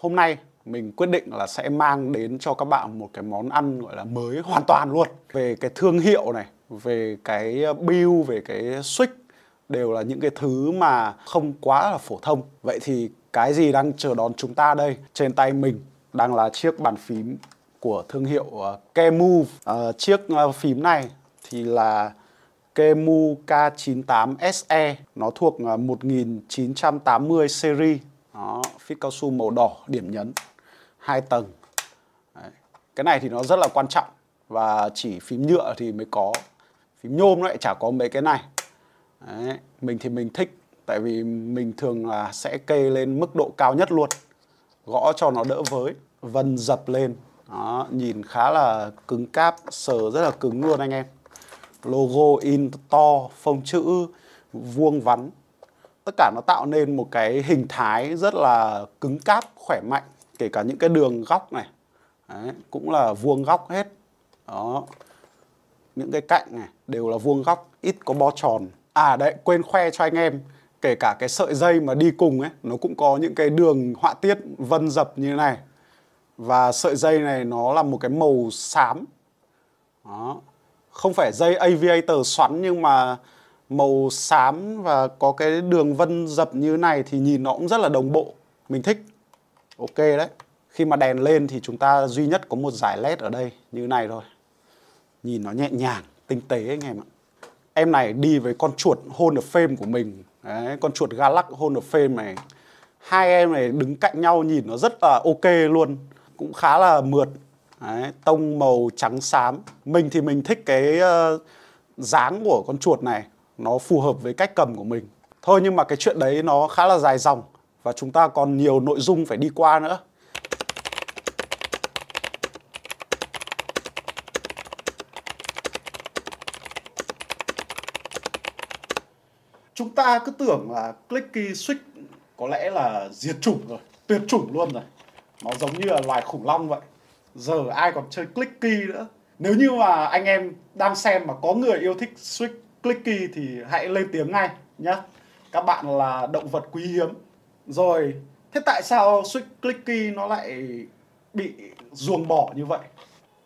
Hôm nay mình quyết định là sẽ mang đến cho các bạn một cái món ăn gọi là mới hoàn toàn luôn về cái thương hiệu này về cái build về cái switch đều là những cái thứ mà không quá là phổ thông vậy thì cái gì đang chờ đón chúng ta đây trên tay mình đang là chiếc bàn phím của thương hiệu ờ, Kemu à, chiếc ờ, phím này thì là Kemu K98SE nó thuộc 1980 series đó phít cao su màu đỏ điểm nhấn hai tầng Đấy. cái này thì nó rất là quan trọng và chỉ phím nhựa thì mới có phím nhôm nó lại chả có mấy cái này Đấy. mình thì mình thích tại vì mình thường là sẽ kê lên mức độ cao nhất luôn gõ cho nó đỡ với vân dập lên đó, nhìn khá là cứng cáp sờ rất là cứng luôn anh em logo in to phông chữ vuông vắn tất cả nó tạo nên một cái hình thái rất là cứng cáp khỏe mạnh kể cả những cái đường góc này Đấy, cũng là vuông góc hết đó những cái cạnh này đều là vuông góc ít có bo tròn à đấy quên khoe cho anh em kể cả cái sợi dây mà đi cùng ấy nó cũng có những cái đường họa tiết vân dập như thế này và sợi dây này nó là một cái màu xám đó không phải dây aviator xoắn nhưng mà màu xám và có cái đường vân dập như này thì nhìn nó cũng rất là đồng bộ mình thích ok đấy khi mà đèn lên thì chúng ta duy nhất có một dải led ở đây như này thôi nhìn nó nhẹ nhàng tinh tế anh em ạ em này đi với con chuột hôn ở frame của mình đấy, con chuột galax hôn ở frame này hai em này đứng cạnh nhau nhìn nó rất là ok luôn cũng khá là mượt Đấy, tông màu trắng xám mình thì mình thích cái uh, dáng của con chuột này nó phù hợp với cách cầm của mình thôi nhưng mà cái chuyện đấy nó khá là dài dòng và chúng ta còn nhiều nội dung phải đi qua nữa chúng ta cứ tưởng là clicky switch có lẽ là diệt chủng rồi tuyệt chủng luôn rồi nó giống như là loài khủng long vậy giờ ai còn chơi clicky nữa nếu như mà anh em đang xem mà có người yêu thích switch clicky thì hãy lên tiếng ngay nhé các bạn là động vật quý hiếm rồi thế tại sao switch clicky nó lại bị ruồng bỏ như vậy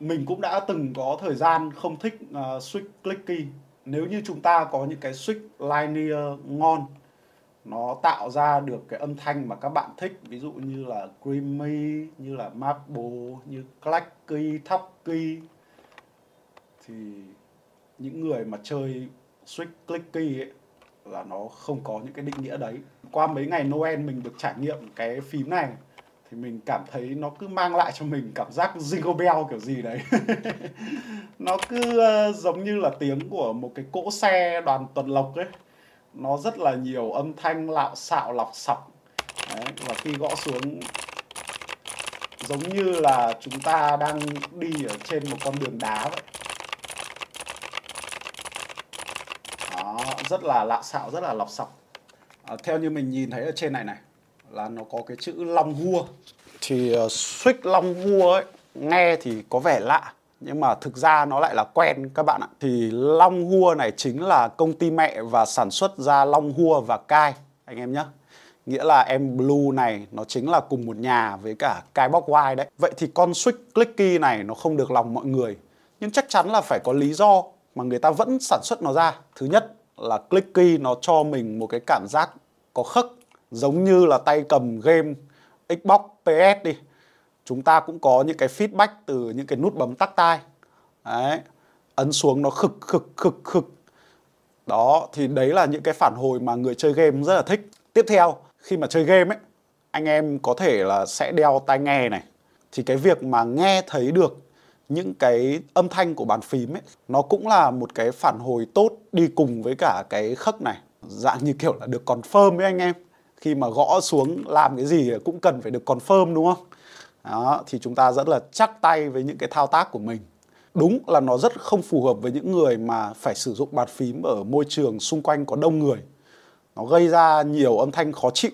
mình cũng đã từng có thời gian không thích uh, ờ, switch clicky nếu như chúng ta có những cái switch linear ngon nó tạo ra được cái âm thanh mà các bạn thích ví dụ như là creamy như là marble như clacky thopky thì những người mà chơi Switch clicky ấy, là nó không có những cái định nghĩa đấy qua mấy ngày Noel mình được trải nghiệm cái phím này thì mình cảm thấy nó cứ mang lại cho mình cảm giác jingle bell kiểu gì đấy nó cứ ờ, giống như là tiếng của một cái cỗ xe đoàn tuần lộc ấy nó rất là nhiều âm thanh lạo xạo lọc sọc đấy, và khi gõ xuống giống như là chúng ta đang đi ở trên một con đường đá vậy rất là lạ xạo rất là lọc sọc à, theo như mình nhìn thấy ở trên này này là nó có cái chữ long vua thì uh, long vua ấy nghe thì có vẻ lạ nhưng mà thực ra nó lại là quen các bạn ạ thì long vua này chính là công ty mẹ và sản xuất ra long vua và cai anh em nhé nghĩa là em blue này nó chính là cùng một nhà với cả cai bóc wide đấy vậy thì con suýt clicky này nó không được lòng mọi người nhưng chắc chắn là phải có lý do mà người ta vẫn sản xuất nó ra thứ nhất là clicky nó cho mình một cái cảm giác có khắc giống như là tay cầm game Xbox PS đi chúng ta cũng có những cái feedback từ những cái nút bấm tắt tai đấy ấn xuống nó khực khực khực khực đó thì đấy là những cái phản hồi mà người chơi game rất là thích tiếp theo khi mà chơi game ấy anh em có thể là sẽ đeo tai nghe này thì cái việc mà nghe thấy được những cái âm thanh của bàn phím ấy nó cũng là một cái phản hồi tốt đi cùng với cả cái khớp này dạng như kiểu là được confirm với anh em khi mà gõ xuống làm cái gì cũng cần phải được confirm đúng không đó thì chúng ta rất là chắc tay với những cái thao tác của mình đúng là nó rất không phù hợp với những người mà phải sử dụng bàn phím ở môi trường xung quanh có đông người nó gây ra nhiều âm thanh khó chịu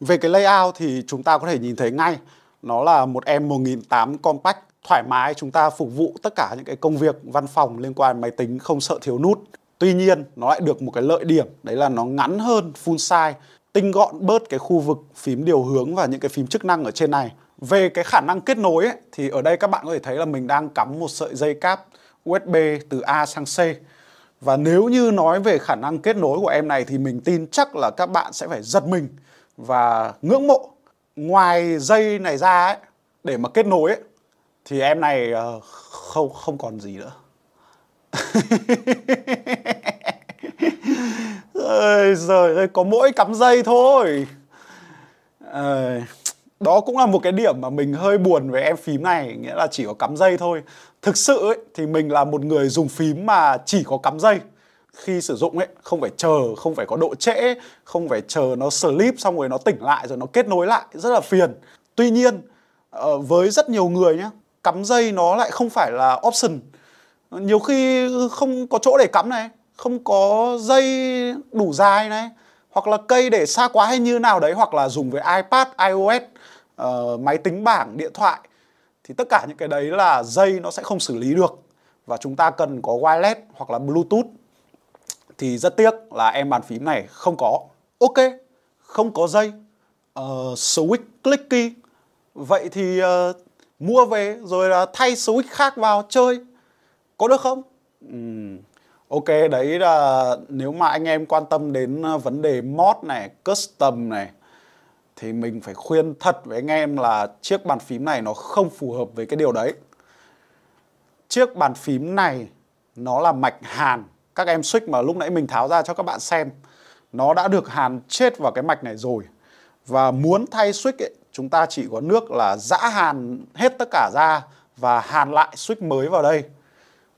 về cái layout thì chúng ta có thể nhìn thấy ngay nó là một M1008 Compact thoải mái chúng ta phục vụ tất cả những cái công việc văn phòng liên quan máy tính không sợ thiếu nút tuy nhiên nó lại được một cái lợi điểm đấy là nó ngắn hơn full size tinh gọn bớt cái khu vực phím điều hướng và những cái phím chức năng ở trên này về cái khả năng kết nối ấy, thì ở đây các bạn có thể thấy là mình đang cắm một sợi dây cáp USB từ A sang C và nếu như nói về khả năng kết nối của em này thì mình tin chắc là các bạn sẽ phải giật mình và ngưỡng mộ. Ngoài dây này ra ấy, để mà kết nối ấy, thì em này ờ, không không còn gì nữa ơi giời ơi có mỗi cắm dây thôi à, đó cũng là một cái điểm mà mình hơi buồn về em phím này nghĩa là chỉ có cắm dây thôi thực sự ấy, thì mình là một người dùng phím mà chỉ có cắm dây khi sử dụng ấy không phải chờ không phải có độ trễ không phải chờ nó sleep xong rồi nó tỉnh lại rồi nó kết nối lại rất là phiền tuy nhiên ờ, với rất nhiều người nhé cắm dây nó lại không phải là option nhiều khi không có chỗ để cắm này không có dây đủ dài này hoặc là cây để xa quá hay như nào đấy hoặc là dùng với ipad ios uh, máy tính bảng điện thoại thì tất cả những cái đấy là dây nó sẽ không xử lý được và chúng ta cần có wireless hoặc là bluetooth thì rất tiếc là em bàn phím này không có ok không có dây uh, switch clicky vậy thì uh, mua về rồi là thay switch khác vào chơi có được không uhm. ok đấy là nếu mà anh em quan tâm đến ờ, vấn đề mod này custom này thì mình phải khuyên thật với anh em là chiếc bàn phím này nó không phù hợp với cái điều đấy chiếc bàn phím này nó là mạch hàn các em switch mà lúc nãy mình tháo ra cho các bạn xem nó đã được hàn chết vào cái mạch này rồi và muốn thay switch ấy, chúng ta chỉ có nước là dã hàn hết tất cả ra và hàn lại switch mới vào đây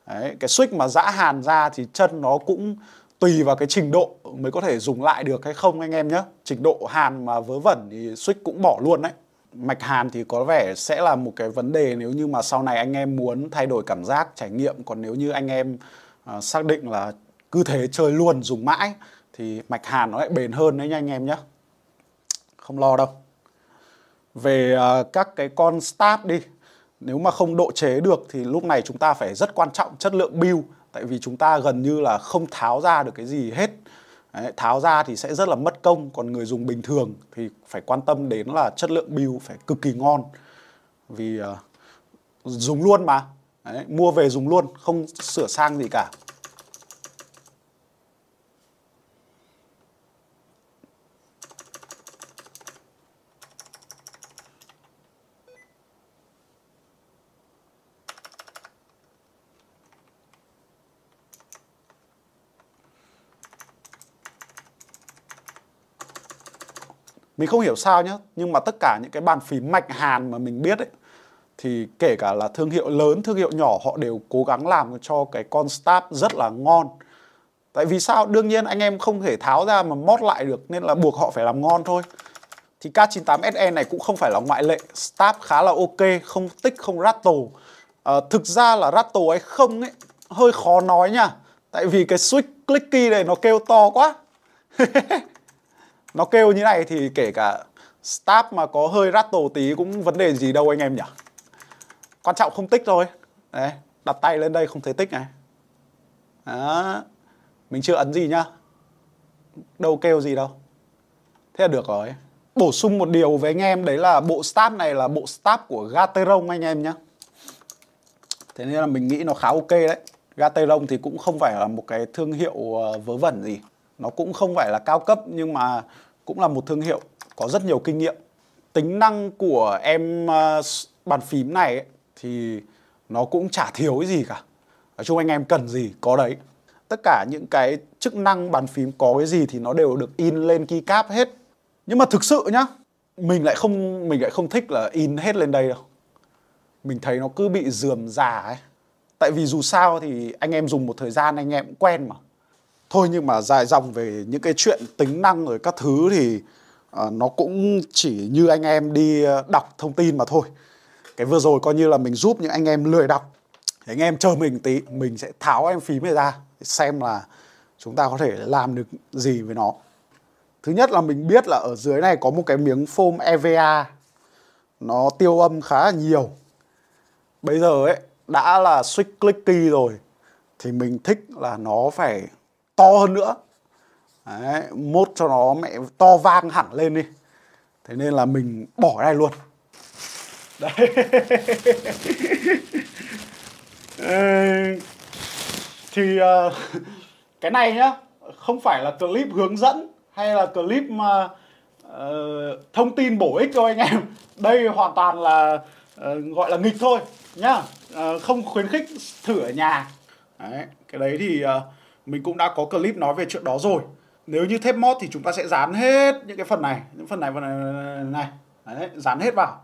Đấy, cái switch mà dã hàn ra thì chân nó cũng tùy vào cái trình độ mới có thể dùng lại được hay không anh em nhé trình độ hàn mà vớ vẩn thì switch cũng bỏ luôn đấy mạch hàn thì có vẻ sẽ là một cái vấn đề nếu như mà sau này anh em muốn thay đổi cảm giác trải nghiệm còn nếu như anh em uh, xác định là cứ thế chơi luôn dùng mãi thì mạch hàn nó lại bền hơn đấy nha anh em nhé không lo đâu về à, các cái con start đi nếu mà không độ chế được thì lúc này chúng ta phải rất quan trọng chất lượng build tại vì chúng ta gần như là không tháo ra được cái gì hết Đấy, tháo ra thì sẽ rất là mất công còn người dùng bình thường thì phải quan tâm đến là chất lượng build phải cực kỳ ngon vì uh, dùng luôn mà Đấy, mua về dùng luôn không sửa sang gì cả mình không hiểu sao nhá nhưng mà tất cả những cái bàn phím mạch hàn mà mình biết ấy thì kể cả là thương hiệu lớn thương hiệu nhỏ họ đều cố gắng làm cho cái con stab rất là ngon tại vì sao đương nhiên anh em không thể tháo ra mà mót lại được nên là buộc họ phải làm ngon thôi thì K98 SE này cũng không phải là ngoại lệ stab khá là ok không tích không rattle à, thực ra là rattle hay không ấy hơi khó nói nha tại vì cái switch clicky này nó kêu to quá nó kêu như này thì kể cả staff mà có hơi rattle tí cũng vấn đề gì đâu anh em nhỉ quan trọng không tích thôi đấy đặt tay lên đây không thấy tích này đó mình chưa ấn gì nhá đâu kêu gì đâu thế là được rồi bổ sung một điều với anh em đấy là bộ staff này là bộ staff của Gaterong anh em nhá thế nên là mình nghĩ nó khá ok đấy Gaterong thì cũng không phải là một cái thương hiệu ờ, vớ vẩn gì nó cũng không phải là cao cấp nhưng mà cũng là một thương hiệu có rất nhiều kinh nghiệm tính năng của em ờ, bàn phím này ấy, thì nó cũng chả thiếu cái gì cả nói chung anh em cần gì có đấy tất cả những cái chức năng bàn phím có cái gì thì nó đều được in lên keycap hết nhưng mà thực sự nhá mình lại không mình lại không thích là in hết lên đây đâu mình thấy nó cứ bị dườm già ấy tại vì dù sao thì anh em dùng một thời gian anh em cũng quen mà thôi nhưng mà dài dòng về những cái chuyện tính năng rồi các thứ thì uh, nó cũng chỉ như anh em đi ờ, đọc thông tin mà thôi cái vừa rồi coi như là mình giúp những anh em lười đọc thì anh em chờ mình tí mình sẽ tháo em phím này ra xem là chúng ta có thể làm được gì với nó thứ nhất là mình biết là ở dưới này có một cái miếng foam EVA nó tiêu âm khá là nhiều bây giờ ấy đã là switch clicky rồi thì mình thích là nó phải to hơn nữa Đấy, mốt cho nó mẹ to vang hẳn lên đi thế nên là mình bỏ đây luôn đấy thì uh, cái này nhá không phải là clip hướng dẫn hay là clip mà uh, thông tin bổ ích cho anh em đây hoàn toàn là uh, gọi là nghịch thôi nhá uh, không khuyến khích thử ở nhà đấy cái đấy thì uh, mình cũng đã có clip nói về chuyện đó rồi nếu như thép mót thì chúng ta sẽ dán hết những cái phần này những phần này phần này, này. Đấy, dán hết vào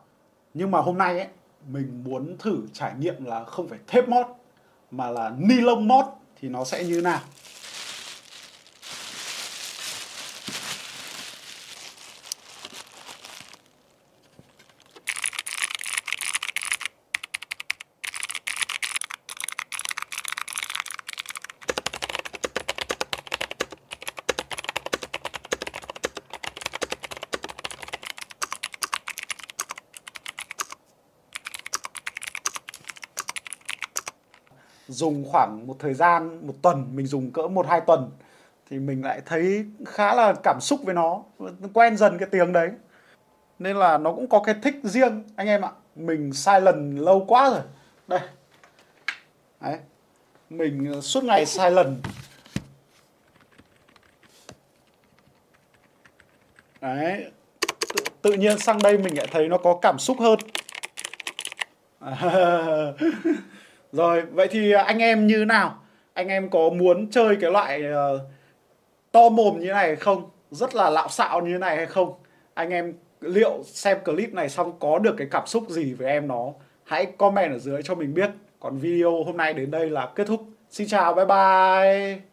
nhưng mà hôm nay ấy, mình muốn thử trải nghiệm là không phải thép mót mà là ni lông mót thì nó sẽ như nào dùng khoảng một thời gian một tuần mình dùng cỡ một hai tuần thì mình lại thấy khá là cảm xúc với nó quen dần cái tiếng đấy nên là nó cũng có cái thích riêng anh em ạ mình sai lần lâu quá rồi đây đấy mình suốt ngày sai lần đấy tự, nhiên sang đây mình lại thấy nó có cảm xúc hơn à, Rồi, vậy thì à, anh em như nào? Anh em có muốn chơi cái loại uh, to mồm như thế này không? Rất là lạo xạo như này hay không? Anh em liệu xem clip này xong có được cái cảm xúc gì với em nó? Hãy comment ở dưới cho mình biết. Còn video hôm nay đến đây là kết thúc. Xin chào, bye bye!